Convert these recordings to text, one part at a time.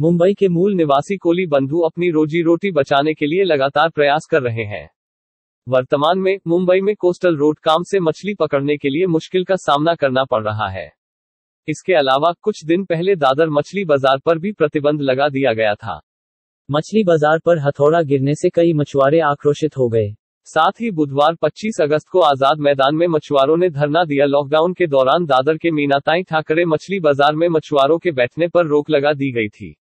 मुंबई के मूल निवासी कोली बंधु अपनी रोजी रोटी बचाने के लिए लगातार प्रयास कर रहे हैं वर्तमान में मुंबई में कोस्टल रोड काम से मछली पकड़ने के लिए मुश्किल का सामना करना पड़ रहा है इसके अलावा कुछ दिन पहले दादर मछली बाजार पर भी प्रतिबंध लगा दिया गया था मछली बाजार पर हथौड़ा गिरने से कई मछुआरे आक्रोशित हो गए साथ ही बुधवार 25 अगस्त को आजाद मैदान में मछुआरों ने धरना दिया लॉकडाउन के दौरान दादर के मीनाताई ठाकरे मछली बाजार में मछुआरों के बैठने पर रोक लगा दी गई थी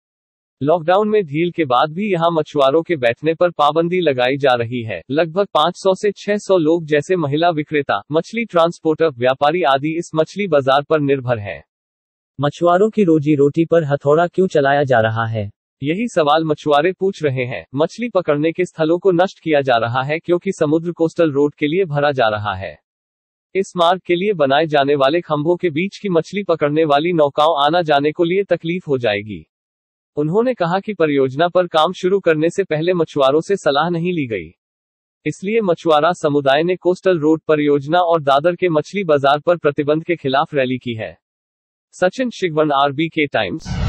लॉकडाउन में ढील के बाद भी यहाँ मछुआरों के बैठने पर पाबंदी लगाई जा रही है लगभग 500 से 600 लोग जैसे महिला विक्रेता मछली ट्रांसपोर्टर व्यापारी आदि इस मछली बाजार पर निर्भर हैं मछुआरों की रोजी रोटी पर हथौड़ा क्यों चलाया जा रहा है यही सवाल मछुआरे पूछ रहे हैं मछली पकड़ने के स्थलों को नष्ट किया जा रहा है क्योंकि समुद्र कोस्टल रोड के लिए भरा जा रहा है इस मार्ग के लिए बनाए जाने वाले खम्भों के बीच की मछली पकड़ने वाली नौकाओं आना जाने को लिए तकलीफ हो जाएगी उन्होंने कहा कि परियोजना पर काम शुरू करने से पहले मछुआरों से सलाह नहीं ली गई इसलिए मछुआरा समुदाय ने कोस्टल रोड परियोजना और दादर के मछली बाजार पर प्रतिबंध के खिलाफ रैली की है सचिन शिगवन आरबी के टाइम्स